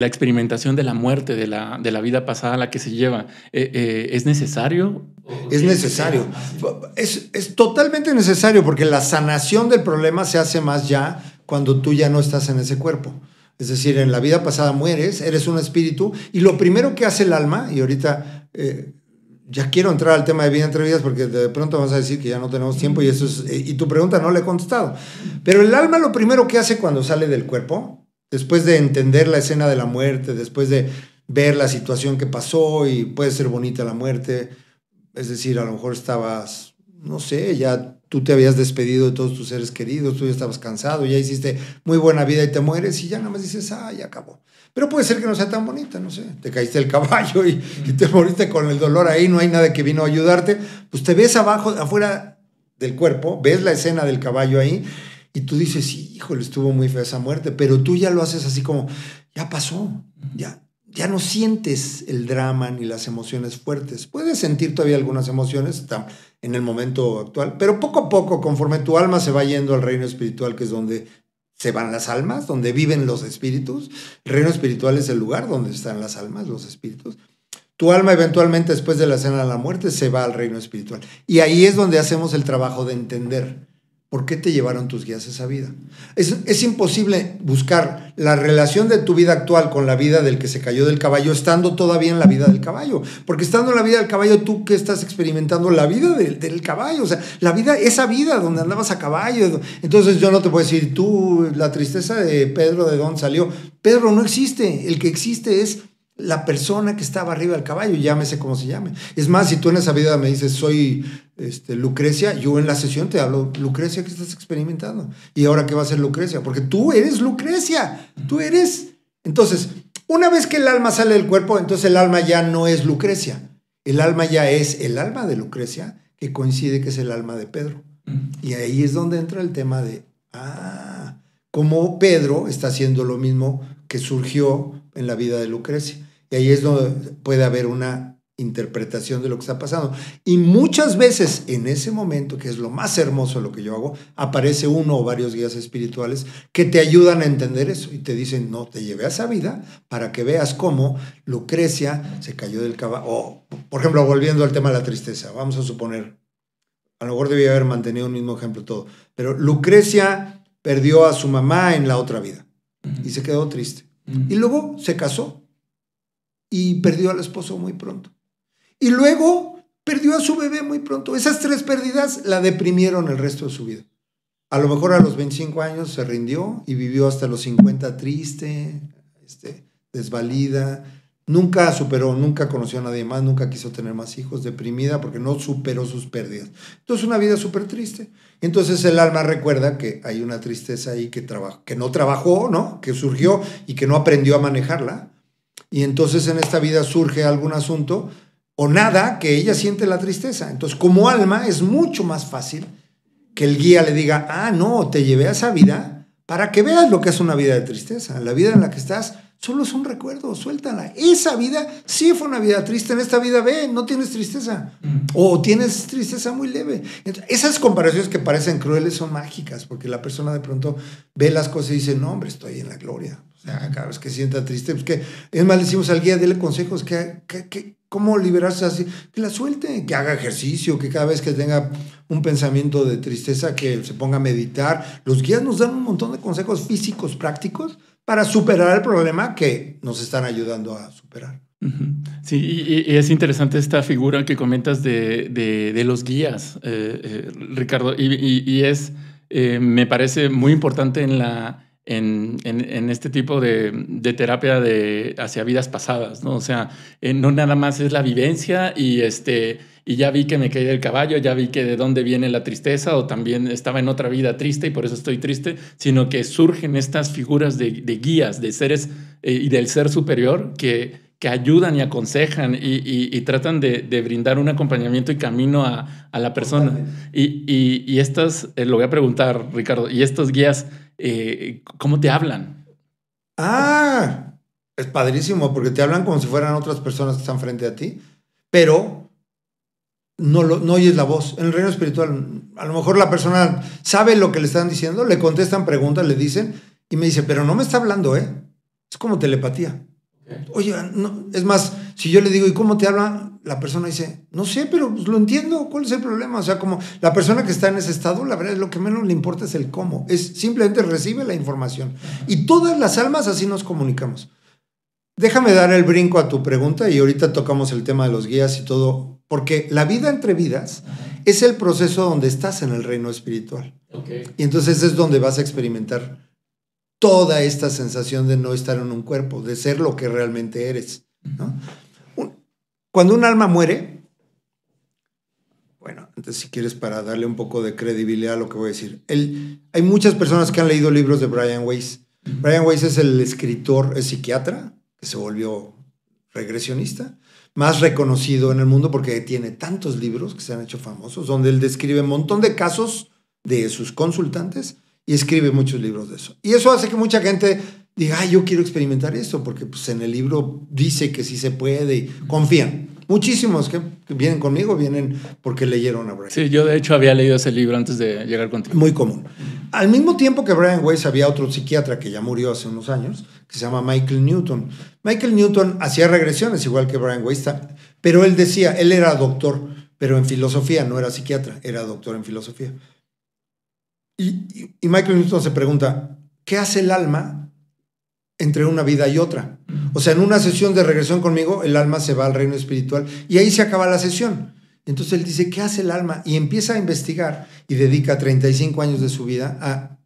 la experimentación de la muerte, de la, vida pasada a la que se lleva, eh, eh, ¿es necesario? Es necesario. Es, totalmente necesario porque la sanación del problema se hace más ya cuando tú ya no estás en ese cuerpo. Es decir, en la vida pasada mueres, eres un espíritu y lo primero que hace el alma, y ahorita eh, ya quiero entrar al tema de vida entre vidas porque de pronto vamos a decir que ya no tenemos tiempo y, eso es, y tu pregunta no le he contestado, pero el alma lo primero que hace cuando sale del cuerpo Después de entender la escena de la muerte, después de ver la situación que pasó y puede ser bonita la muerte, es decir, a lo mejor estabas, no sé, ya tú te habías despedido de todos tus seres queridos, tú ya estabas cansado, ya hiciste muy buena vida y te mueres y ya nada más dices, ah, ya acabó. Pero puede ser que no sea tan bonita, no sé, te caíste del caballo y, y te moriste con el dolor ahí, no hay nada que vino a ayudarte, pues te ves abajo, afuera del cuerpo, ves la escena del caballo ahí y tú dices, hijo, híjole, estuvo muy fea esa muerte, pero tú ya lo haces así como, ya pasó, ya, ya no sientes el drama ni las emociones fuertes. Puedes sentir todavía algunas emociones en el momento actual, pero poco a poco, conforme tu alma se va yendo al reino espiritual, que es donde se van las almas, donde viven los espíritus, el reino espiritual es el lugar donde están las almas, los espíritus. Tu alma eventualmente después de la cena de la muerte se va al reino espiritual. Y ahí es donde hacemos el trabajo de entender ¿Por qué te llevaron tus guías a esa vida? Es, imposible buscar la relación de tu vida actual con la vida del que se cayó del caballo estando todavía en la vida del caballo. Porque estando en la vida del caballo, tú que estás experimentando la vida del, caballo, o sea, la vida, esa vida donde andabas a caballo. Entonces yo no te puedo decir, tú, la tristeza de Pedro, ¿de Don salió? Pedro no existe. El que existe es la persona que estaba arriba del caballo, llámese como se llame. Es más, si tú en esa vida me dices, soy este, Lucrecia, yo en la sesión te hablo, Lucrecia, que estás experimentando? ¿Y ahora qué va a ser Lucrecia? Porque tú eres Lucrecia, tú eres. Entonces, una vez que el alma sale del cuerpo, entonces el alma ya no es Lucrecia. El alma ya es el alma de Lucrecia, que coincide que es el alma de Pedro. Mm. Y ahí es donde entra el tema de, ah, cómo Pedro está haciendo lo mismo que surgió en la vida de Lucrecia. Y ahí es donde puede haber una interpretación de lo que está pasando. Y muchas veces en ese momento, que es lo más hermoso de lo que yo hago, aparece uno o varios guías espirituales que te ayudan a entender eso y te dicen, no, te llevé a esa vida para que veas cómo Lucrecia se cayó del caballo. O, por ejemplo, volviendo al tema de la tristeza, vamos a suponer, a lo mejor debía haber mantenido un mismo ejemplo todo, pero Lucrecia perdió a su mamá en la otra vida y se quedó triste. Y luego se casó y perdió al esposo muy pronto y luego perdió a su bebé muy pronto. Esas tres pérdidas la deprimieron el resto de su vida. A lo mejor a los 25 años se rindió y vivió hasta los 50 triste, este, desvalida. Nunca superó, nunca conoció a nadie más, nunca quiso tener más hijos, deprimida porque no superó sus pérdidas. Entonces una vida súper triste. Entonces el alma recuerda que hay una tristeza ahí que, que no trabajó, ¿no? Que surgió y que no aprendió a manejarla. Y entonces en esta vida surge algún asunto o nada que ella siente la tristeza. Entonces, como alma es mucho más fácil que el guía le diga, ah, no, te llevé a esa vida para que veas lo que es una vida de tristeza. La vida en la que estás solo es un recuerdo, suéltala. Esa vida sí fue una vida triste, en esta vida ve, no tienes tristeza mm. o tienes tristeza muy leve. esas comparaciones que parecen crueles son mágicas porque la persona de pronto ve las cosas y dice, no, hombre, estoy en la gloria. O sea, cada vez que sienta triste, pues, es más decimos al guía, dele consejos, que cómo liberarse así, que la suelte, que haga ejercicio, que cada vez que tenga un pensamiento de tristeza, que se ponga a meditar. Los guías nos dan un montón de consejos físicos, prácticos, para superar el problema que nos están ayudando a superar. Sí, y, es interesante esta figura que comentas de, los guías, eh, eh, Ricardo, y, es, eh, me parece muy importante en la, en, este tipo de, terapia de hacia vidas pasadas, ¿no? O sea, eh, no nada más es la vivencia y este y ya vi que me caí del caballo, ya vi que de dónde viene la tristeza o también estaba en otra vida triste y por eso estoy triste, sino que surgen estas figuras de, guías, de seres eh, y del ser superior que que ayudan y aconsejan y, tratan de, brindar un acompañamiento y camino a, la persona. Y, estas, eh, lo voy a preguntar, Ricardo, ¿y estos guías eh, cómo te hablan? Ah, es padrísimo porque te hablan como si fueran otras personas que están frente a ti, pero no, no oyes la voz. En el reino espiritual, a lo mejor la persona sabe lo que le están diciendo, le contestan preguntas, le dicen y me dice, pero no me está hablando, ¿eh? Es como telepatía. Oye, no, es más, si yo le digo, ¿y cómo te habla? La persona dice, no sé, pero pues, lo entiendo, ¿cuál es el problema? O sea, como la persona que está en ese estado, la verdad es lo que menos le importa es el cómo, es simplemente recibe la información. Y todas las almas así nos comunicamos. Déjame dar el brinco a tu pregunta y ahorita tocamos el tema de los guías y todo, porque la vida entre vidas es el proceso donde estás en el reino espiritual. Y entonces es donde vas a experimentar toda esta sensación de no estar en un cuerpo, de ser lo que realmente eres. Cuando un alma muere, bueno, antes si quieres para darle un poco de credibilidad a lo que voy a decir, hay muchas personas que han leído libros de Brian Weiss. Brian Weiss es el escritor, es psiquiatra, que se volvió regresionista, más reconocido en el mundo porque tiene tantos libros que se han hecho famosos, donde él describe un montón de casos de sus consultantes y escribe muchos libros de eso. Y eso hace que mucha gente diga, yo quiero experimentar esto, porque pues, en el libro dice que sí se puede y confían. Muchísimos que vienen conmigo vienen porque leyeron a Brian. Sí, yo de hecho había leído ese libro antes de llegar contigo. Muy común. Al mismo tiempo que Brian Weiss había otro psiquiatra que ya murió hace unos años, que se llama Michael Newton. Michael Newton hacía regresiones igual que Brian Weiss, pero él decía, él era doctor, pero en filosofía, no era psiquiatra, era doctor en filosofía. Y, Michael Newton se pregunta, ¿qué hace el alma entre una vida y otra? O sea, en una sesión de regresión conmigo, el alma se va al reino espiritual y ahí se acaba la sesión. Entonces él dice, ¿qué hace el alma? Y empieza a investigar y dedica 35 años de su vida a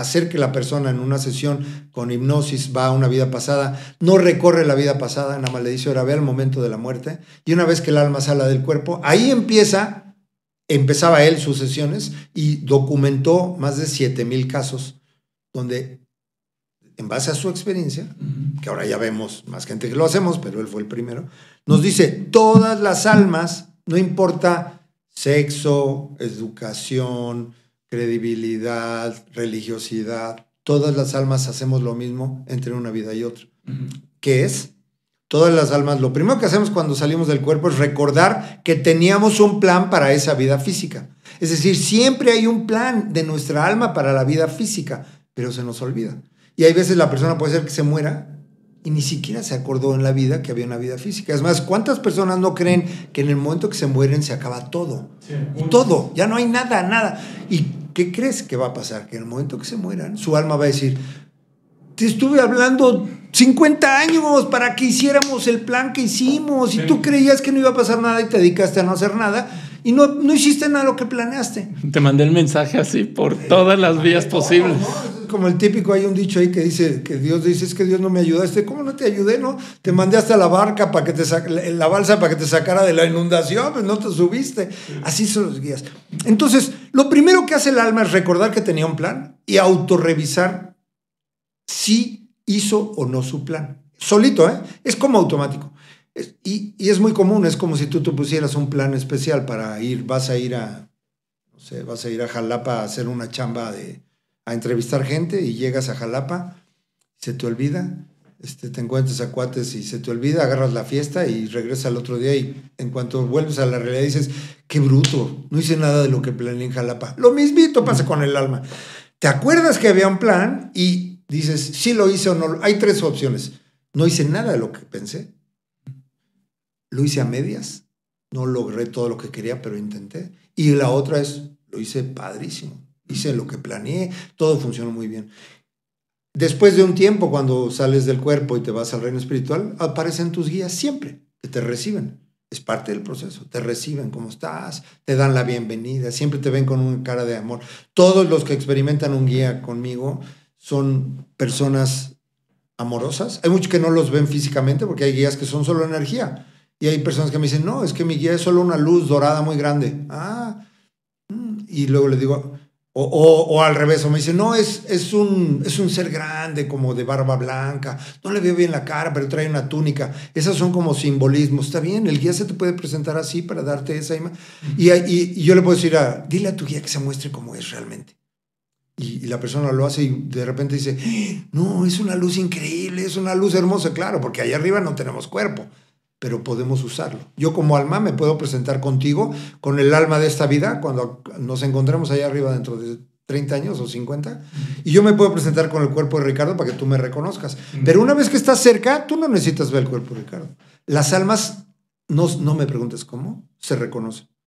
hacer que la persona en una sesión con hipnosis va a una vida pasada, no recorre la vida pasada, nada más le dice, ahora ve al momento de la muerte, y una vez que el alma sale del cuerpo, ahí empieza empezaba él sus sesiones y documentó más de 7000 casos donde en base a su experiencia, que ahora ya vemos más gente que lo hacemos, pero él fue el primero, nos dice, todas las almas, no importa sexo, educación, credibilidad, religiosidad, todas las almas hacemos lo mismo entre una vida y otra, qué es todas las almas, lo primero que hacemos cuando salimos del cuerpo es recordar que teníamos un plan para esa vida física. Es decir, siempre hay un plan de nuestra alma para la vida física, pero se nos olvida. Y hay veces la persona puede ser que se muera y ni siquiera se acordó en la vida que había una vida física. Es más, ¿cuántas personas no creen que en el momento que se mueren se acaba todo? todo, ya no hay nada, nada. ¿Y qué crees que va a pasar? Que en el momento que se mueran, su alma va a decir, te estuve hablando 50 años para que hiciéramos el plan que hicimos y tú creías que no iba a pasar nada y te dedicaste a no hacer nada y no, no hiciste nada lo que planeaste. Te mandé el mensaje así por todas las vías posibles. Como el típico, hay un dicho ahí que dice que Dios dice es que Dios no me ayudaste. ¿Cómo no te ayudé? No, te mandé hasta la barca para que te la balsa para que te sacara de la inundación, pues no te subiste. Así son los guías. Entonces, lo primero que hace el alma es recordar que tenía un plan y autorrevisar si hizo o no su plan. Solito, ¿eh? Es como automático. y, es muy común, es como si tú te pusieras un plan especial para ir, vas a ir a, no sé, vas a ir a Jalapa a hacer una chamba de, a entrevistar gente y llegas a Jalapa, se te olvida, este, te encuentras a cuates y se te olvida, agarras la fiesta y regresas al otro día y en cuanto vuelves a la realidad dices, qué bruto, no hice nada de lo que planeé en Jalapa. Lo mismito pasa con el alma. Te acuerdas que había un plan y dices, sí lo hice o no. Hay tres opciones. No hice nada de lo que pensé. Lo hice a medias. No logré todo lo que quería, pero intenté. Y la otra es, lo hice padrísimo. Hice lo que planeé. Todo funcionó muy bien. Después de un tiempo, cuando sales del cuerpo y te vas al reino espiritual, aparecen tus guías siempre, que te reciben. Es parte del proceso. Te reciben como estás, te dan la bienvenida, siempre te ven con una cara de amor. Todos los que experimentan un guía conmigo son personas amorosas. Hay muchos que no los ven físicamente porque hay guías que son solo energía. Y hay personas que me dicen, no, es que mi guía es solo una luz dorada muy grande. Ah, mm. y luego le digo, o, al revés, me dicen, no, es, es, un, es un ser grande, como de barba blanca, no le veo bien la cara, pero trae una túnica. Esas son como simbolismos. Está bien, el guía se te puede presentar así para darte esa imagen. Mm. Y, y, yo le puedo decir, a, dile a tu guía que se muestre como es realmente y, la persona lo hace y de repente dice, no, es una luz increíble, es una luz hermosa, claro, porque allá arriba no tenemos cuerpo, pero podemos usarlo. Yo como alma me puedo presentar contigo, con el alma de esta vida, cuando nos encontremos allá arriba dentro de 30 años o 50, y yo me puedo presentar con el cuerpo de Ricardo para que tú me reconozcas. Mm. Pero una vez que estás cerca, tú no necesitas ver el cuerpo de Ricardo. Las almas, no, no me preguntes cómo, se reconocen.